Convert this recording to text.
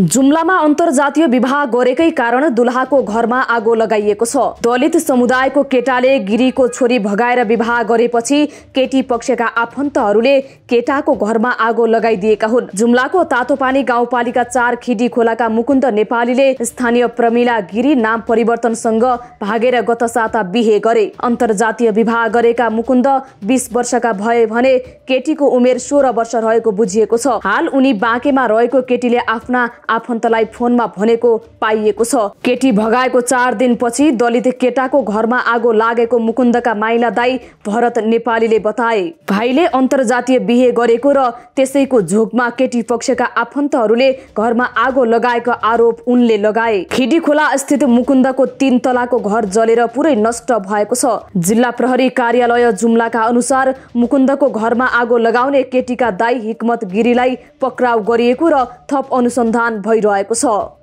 जुम्लामा अन्तर्जातीय विवाह गरेकै कारण दुल्हाको घरमा आगो लगाइएको छ दलित समुदायको केटाले गिरीको छोरी भगाएर विवाह गरेपछि केटी पक्षका आफन्तहरूले केटाको घरमा आगो लगाइदिएका हुन् जुम्लाको तातोपानी गाउँपालिका चार खिडी खोलाका मुकुन्द नेपालीले स्थानीय प्रमिला गिरी नाम परिवर्तनसँग भागेर गत साता बिहे गरे अन्तर्जातीय विवाह गरेका मुकुन्द बिस वर्षका भए भने केटीको उमेर सोह्र वर्ष रहेको बुझिएको छ हाल उनी बाँकेमा रहेको केटीले आफ्ना आफन्तलाई फोनमा भनेको पाइएको छ केटी भगाएको चार दिनपछि दलित केटाको घरमा आगो लागेको मुकुन्दका माइला दाई भरत नेपालीले बताए भाइले अन्तर्जातीय बिहे गरेको र त्यसैको झोकमा केटी पक्षका आफन्तहरूले घरमा आगो लगाएको आरोप उनले लगाए खिडी खोला स्थित मुकुन्दको तीन तलाको घर जलेर पुरै नष्ट भएको छ जिल्ला प्रहरी कार्यालय जुम्लाका अनुसार मुकुन्दको घरमा आगो लगाउने केटीका दाई हिक्मत गिरीलाई पक्राउ गरिएको र थप अनुसन्धान भइरहेको छ